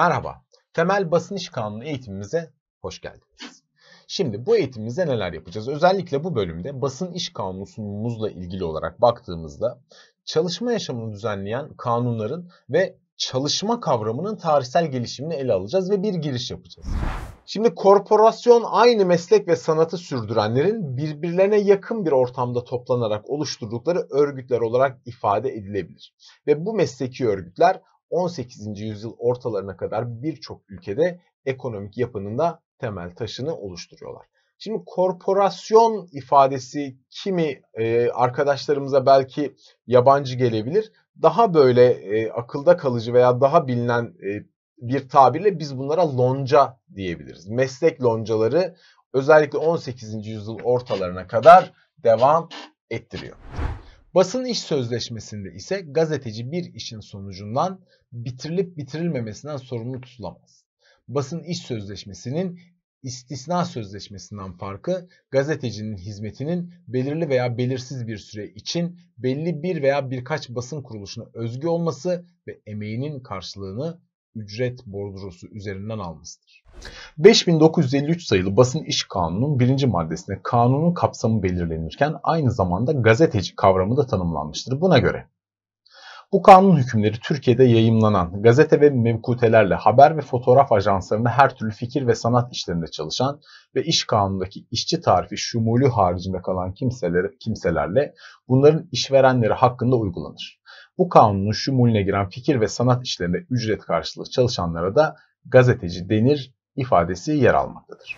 Merhaba, temel basın iş kanunu eğitimimize hoş geldiniz. Şimdi bu eğitimimize neler yapacağız? Özellikle bu bölümde basın iş kanunu sunumumuzla ilgili olarak baktığımızda çalışma yaşamını düzenleyen kanunların ve çalışma kavramının tarihsel gelişimini ele alacağız ve bir giriş yapacağız. Şimdi korporasyon aynı meslek ve sanatı sürdürenlerin birbirlerine yakın bir ortamda toplanarak oluşturdukları örgütler olarak ifade edilebilir. Ve bu mesleki örgütler 18. yüzyıl ortalarına kadar birçok ülkede ekonomik yapının da temel taşını oluşturuyorlar. Şimdi korporasyon ifadesi kimi e, arkadaşlarımıza belki yabancı gelebilir. Daha böyle e, akılda kalıcı veya daha bilinen e, bir tabirle biz bunlara lonca diyebiliriz. Meslek loncaları özellikle 18. yüzyıl ortalarına kadar devam ettiriyor. Basın iş sözleşmesinde ise gazeteci bir işin sonucundan bitirilip bitirilmemesinden sorumlu tutulamaz. Basın iş sözleşmesinin istisna sözleşmesinden farkı gazetecinin hizmetinin belirli veya belirsiz bir süre için belli bir veya birkaç basın kuruluşuna özgü olması ve emeğinin karşılığını ücret bordrosu üzerinden almasıdır. 5953 sayılı basın iş Kanunu'nun birinci maddesinde kanunun kapsamı belirlenirken aynı zamanda gazeteci kavramı da tanımlanmıştır. Buna göre bu kanun hükümleri Türkiye'de yayımlanan gazete ve mevkutelerle haber ve fotoğraf ajanslarında her türlü fikir ve sanat işlerinde çalışan ve iş kanundaki işçi tarifi şumulü haricinde kalan kimseler, kimselerle bunların işverenleri hakkında uygulanır. Bu kanunun şumulüne giren fikir ve sanat işlerinde ücret karşılığı çalışanlara da gazeteci denir ifadesi yer almaktadır.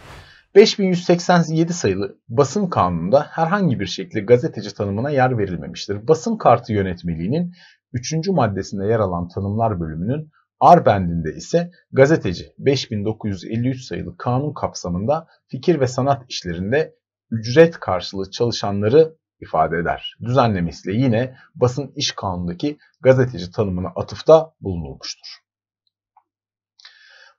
5187 sayılı basın kanununda herhangi bir şekilde gazeteci tanımına yer verilmemiştir. Basın kartı yönetmeliğinin 3. maddesinde yer alan tanımlar bölümünün R bendinde ise gazeteci 5953 sayılı kanun kapsamında fikir ve sanat işlerinde ücret karşılığı çalışanları ifade eder. Düzenlemesiyle yine basın iş kanunundaki gazeteci tanımına atıfta bulunulmuştur.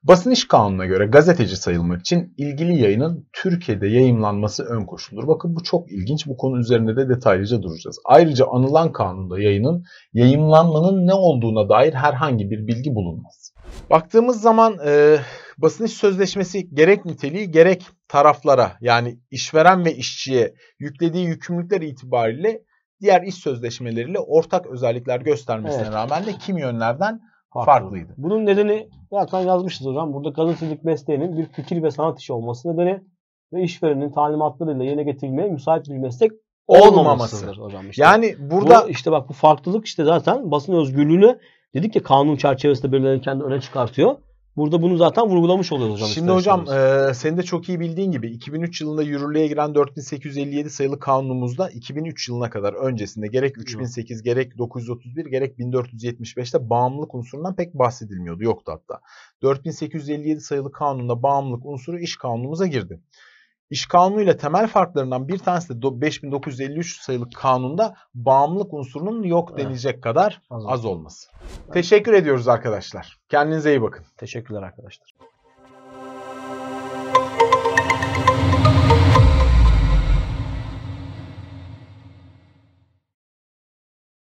Basın İş kanununa göre gazeteci sayılmak için ilgili yayının Türkiye'de yayımlanması ön koşuldur. Bakın bu çok ilginç. Bu konu üzerinde de detaylıca duracağız. Ayrıca anılan kanunda yayının yayımlanmanın ne olduğuna dair herhangi bir bilgi bulunmaz. Baktığımız zaman e, basın iş sözleşmesi gerek niteliği gerek taraflara yani işveren ve işçiye yüklediği yükümlülükler itibariyle diğer iş sözleşmeleriyle ortak özellikler göstermesine evet. rağmen de kim yönlerden farklı. farklıydı. Bunun nedeni zaten yazmışız hocam. Burada gazetecilik mesleğinin bir fikir ve sanat işi olması nedeni ve işverenin talimatlarıyla yerine getirilmeye müsait bir meslek olmamasıdır hocam. Işte. Yani burada bu, işte bak bu farklılık işte zaten basın özgürlüğünü dedik ki kanun çerçevesinde belirlenen kendi öne çıkartıyor. Burada bunu zaten vurgulamış oluyoruz hocam. Şimdi hocam e, senin de çok iyi bildiğin gibi 2003 yılında yürürlüğe giren 4857 sayılı kanunumuzda 2003 yılına kadar öncesinde gerek 3008 Hı. gerek 931 gerek 1475'te bağımlılık unsurundan pek bahsedilmiyordu. Yoktu hatta. 4857 sayılı kanunda bağımlılık unsuru iş kanunumuza girdi. İş kanunuyla temel farklarından bir tanesi de 5953 sayılı kanunda bağımlılık unsurunun yok denilecek evet. kadar az, az olması. Evet. Teşekkür ediyoruz arkadaşlar. Kendinize iyi bakın. Teşekkürler arkadaşlar.